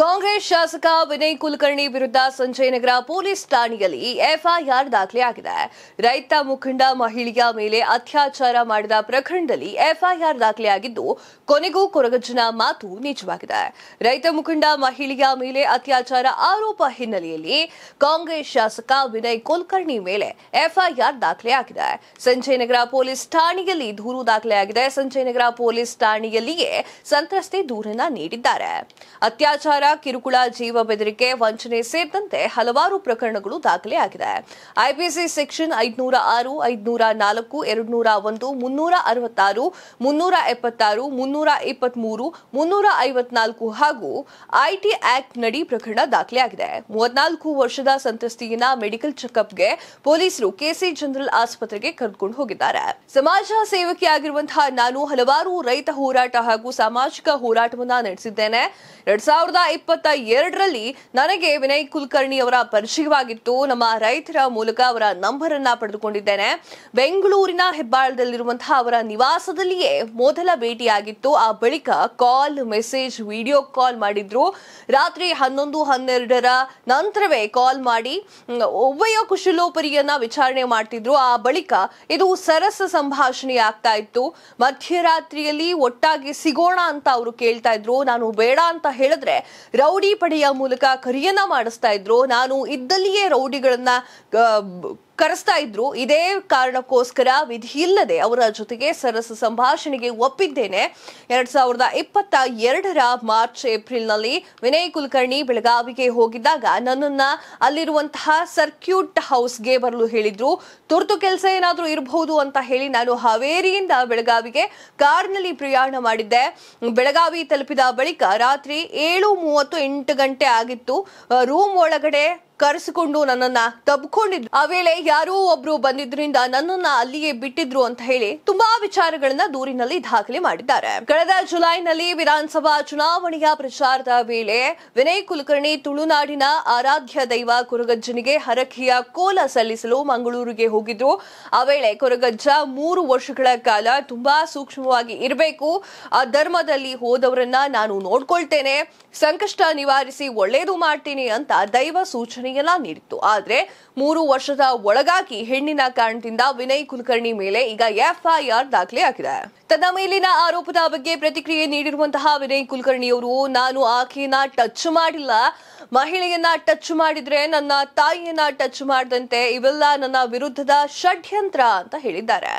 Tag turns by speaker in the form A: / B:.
A: ಕಾಂಗ್ರೆಸ್ ಶಾಸಕ ವಿನಯ್ ಕುಲಕರ್ಣಿ ವಿರುದ್ಧ ಸಂಜಯನಗರ ಪೊಲೀಸ್ ಠಾಣೆಯಲ್ಲಿ ಎಫ್ಐಆರ್ ದಾಖಲೆಯಾಗಿದೆ ರೈತ ಮುಖಂಡ ಮಹಿಳೆಯ ಮೇಲೆ ಅತ್ಯಾಚಾರ ಮಾಡಿದ ಪ್ರಕರಣದಲ್ಲಿ ಎಫ್ಐಆರ್ ದಾಖಲೆಯಾಗಿದ್ದು ಕೊನೆಗೂ ಕೊರಗಜ್ಜನ ಮಾತು ನಿಜವಾಗಿದೆ ರೈತ ಮುಖಂಡ ಮಹಿಳೆಯ ಮೇಲೆ ಅತ್ಯಾಚಾರ ಆರೋಪ ಹಿನ್ನೆಲೆಯಲ್ಲಿ ಕಾಂಗ್ರೆಸ್ ಶಾಸಕ ವಿನಯ್ ಕುಲಕರ್ಣಿ ಮೇಲೆ ಎಫ್ಐಆರ್ ದಾಖಲೆಯಾಗಿದೆ ಸಂಜಯನಗರ ಪೊಲೀಸ್ ಠಾಣೆಯಲ್ಲಿ ದೂರು ದಾಖಲೆಯಾಗಿದೆ ಸಂಜಯನಗರ ಪೊಲೀಸ್ ಠಾಣೆಯಲ್ಲಿಯೇ ಸಂತ್ರಸ್ತೆ ದೂರನ ನೀಡಿದ್ದಾರೆ ಅತ್ಯಾಚಾರ ಕಿರುಕುಳ ಜೀವ ಬೆದರಿಕೆ ವಂಚನೆ ಸೇರಿದಂತೆ ಹಲವಾರು ಪ್ರಕರಣಗಳು ದಾಖಲೆಯಾಗಿದೆ ಐಪಿಸಿ ಸೆಕ್ಷನ್ ಐದುನೂರ ಆರು ಐದುನೂರ ನಾಲ್ಕು ಎರಡು ನೂರ ಒಂದು ಮುನ್ನೂರ ಅರವತ್ತಾರು ಮುನ್ನೂರ ಎಪ್ಪತ್ತಾರು ಮುನ್ನೂರ ಇಪ್ಪತ್ಮೂರು ಮುನ್ನೂರ ಐವತ್ನಾಲ್ಕು ಹಾಗೂ ಐಟಿ ಆಕ್ಟ್ ನಡಿ ಪ್ರಕರಣ ದಾಖಲೆಯಾಗಿದೆ ಮೂವತ್ನಾಲ್ಕು ವರ್ಷದ ಸಂತ್ರಸ್ತಿಗಿನ ಮೆಡಿಕಲ್ ಚೆಕಪ್ಗೆ ಪೊಲೀಸರು ಕೆಸಿ ಜನರಲ್ ಆಸ್ಪತ್ರೆಗೆ ಕರೆದುಕೊಂಡು ಹೋಗಿದ್ದಾರೆ ಸಮಾಜ ಸೇವಕಿಯಾಗಿರುವಂತಹ ನಾನು ಹಲವಾರು ರೈತ ಹೋರಾಟ ಹಾಗೂ ಸಾಮಾಜಿಕ ಹೋರಾಟವನ್ನ ನಡೆಸಿದ್ದೇನೆ ಎರಡ್ ಇಪ್ಪತ್ತ ಎರಡರಲ್ಲಿ ನನಗೆ ವಿನಯ್ ಕುಲಕರ್ಣಿ ಅವರ ಪರಿಚಯವಾಗಿತ್ತು ನಮ್ಮ ರೈತರ ಮೂಲಕ ಅವರ ನಂಬರ್ ಅನ್ನ ಪಡೆದುಕೊಂಡಿದ್ದೇನೆ ಬೆಂಗಳೂರಿನ ಹೆಬ್ಬಾಳದಲ್ಲಿರುವಂತಹ ಅವರ ನಿವಾಸದಲ್ಲಿಯೇ ಮೊದಲ ಭೇಟಿಯಾಗಿತ್ತು ಆ ಬಳಿಕ ಕಾಲ್ ಮೆಸೇಜ್ ವಿಡಿಯೋ ಕಾಲ್ ಮಾಡಿದ್ರು ರಾತ್ರಿ ಹನ್ನೊಂದು ಹನ್ನೆರಡರ ನಂತರವೇ ಕಾಲ್ ಮಾಡಿ ಒಬ್ಬೆಯ ಕುಶಲೋಪರಿಯನ್ನ ವಿಚಾರಣೆ ಮಾಡ್ತಿದ್ರು ಆ ಬಳಿಕ ಇದು ಸರಸ ಸಂಭಾಷಣೆ ಆಗ್ತಾ ಇತ್ತು ಮಧ್ಯರಾತ್ರಿಯಲ್ಲಿ ಒಟ್ಟಾಗಿ ಸಿಗೋಣ ಅಂತ ಅವರು ಕೇಳ್ತಾ ಇದ್ರು ನಾನು ಬೇಡ ಅಂತ ಹೇಳಿದ್ರೆ ರೌಡಿ ಪಡೆಯ ಮೂಲಕ ಕರಿಯನ್ನ ಮಾಡಿಸ್ತಾ ಇದ್ರು ನಾನು ಇದ್ದಲ್ಲಿಯೇ ರೌಡಿಗಳನ್ನ ಕರೆಸ್ತಾ ಇದ್ರು ಇದೇ ಕಾರಣಕ್ಕೋಸ್ಕರ ವಿಧಿಯಿಲ್ಲದೆ ಅವರ ಜೊತೆಗೆ ಸರಸ ಸಂಭಾಷಣೆಗೆ ಒಪ್ಪಿದ್ದೇನೆ ಎರಡ್ ಸಾವಿರದ ಇಪ್ಪತ್ತ ಎರಡರ ಮಾರ್ಚ್ ಏಪ್ರಿಲ್ನಲ್ಲಿ ವಿನಯ್ ಕುಲಕರ್ಣಿ ಬೆಳಗಾವಿಗೆ ಹೋಗಿದ್ದಾಗ ನನ್ನನ್ನ ಅಲ್ಲಿರುವಂತಹ ಸರ್ಕ್ಯೂಟ್ ಹೌಸ್ಗೆ ಬರಲು ಹೇಳಿದ್ರು ತುರ್ತು ಕೆಲಸ ಏನಾದರೂ ಇರಬಹುದು ಅಂತ ಹೇಳಿ ನಾನು ಹಾವೇರಿಯಿಂದ ಬೆಳಗಾವಿಗೆ ಕಾರ್ನಲ್ಲಿ ಪ್ರಯಾಣ ಮಾಡಿದ್ದೆ ಬೆಳಗಾವಿ ತಲುಪಿದ ಬಳಿಕ ರಾತ್ರಿ ಏಳು ಮೂವತ್ತು ಎಂಟು ಗಂಟೆ ಆಗಿತ್ತು ರೂಮ್ ಒಳಗಡೆ ಕರೆಸಿಕೊಂಡು ನನ್ನನ್ನ ತಬ್ಕೊಂಡಿದ್ರು ಆ ವೇಳೆ ಯಾರೋ ಒಬ್ರು ಬಂದಿದ್ರಿಂದ ನನ್ನನ್ನ ಅಲ್ಲಿಯೇ ಬಿಟ್ಟಿದ್ರು ಅಂತ ಹೇಳಿ ತುಂಬಾ ವಿಚಾರಗಳನ್ನ ದೂರಿನಲ್ಲಿ ದಾಖಲೆ ಮಾಡಿದ್ದಾರೆ ಕಳೆದ ಜುಲೈನಲ್ಲಿ ವಿಧಾನಸಭಾ ಚುನಾವಣೆಯ ಪ್ರಚಾರದ ವೇಳೆ ವಿನಯ್ ಕುಲಕರ್ಣಿ ತುಳುನಾಡಿನ ಆರಾಧ್ಯ ದೈವ ಕೊರಗಜ್ಜನಿಗೆ ಹರಕೆಯ ಕೋಲ ಸಲ್ಲಿಸಲು ಮಂಗಳೂರಿಗೆ ಹೋಗಿದ್ರು ಆ ವೇಳೆ ಕೊರಗಜ್ಜ ಮೂರು ವರ್ಷಗಳ ಕಾಲ ತುಂಬಾ ಸೂಕ್ಷ್ಮವಾಗಿ ಇರಬೇಕು ಆ ಧರ್ಮದಲ್ಲಿ ಹೋದವರನ್ನ ನಾನು ನೋಡ್ಕೊಳ್ತೇನೆ ಸಂಕಷ್ಟ ನಿವಾರಿಸಿ ಒಳ್ಳೇದು ಮಾಡ್ತೀನಿ ಅಂತ ದೈವ ಸೂಚನೆ ಸೂಚನೆಯನ್ನ ನೀಡಿತ್ತು ಆದರೆ ಮೂರು ವರ್ಷದ ಒಳಗಾಗಿ ಹೆಣ್ಣಿನ ಕಾರಣದಿಂದ ವಿನಯ್ ಕುಲಕರ್ಣಿ ಮೇಲೆ ಈಗ ಎಫ್ಐಆರ್ ದಾಖಲೆಯಾಗಿದೆ ತನ್ನ ಮೇಲಿನ ಆರೋಪದ ಬಗ್ಗೆ ಪ್ರತಿಕ್ರಿಯೆ ನೀಡಿರುವಂತಹ ವಿನಯ್ ಕುಲಕರ್ಣಿಯವರು ನಾನು ಆಕೆಯನ್ನ ಟಚ್ ಮಾಡಿಲ್ಲ ಮಹಿಳೆಯನ್ನ ಟಚ್ ಮಾಡಿದ್ರೆ ನನ್ನ ತಾಯಿಯನ್ನ ಟಚ್ ಮಾಡಿದಂತೆ ಇವೆಲ್ಲ ನನ್ನ ವಿರುದ್ಧದ ಷಡ್ಯಂತ್ರ ಅಂತ ಹೇಳಿದ್ದಾರೆ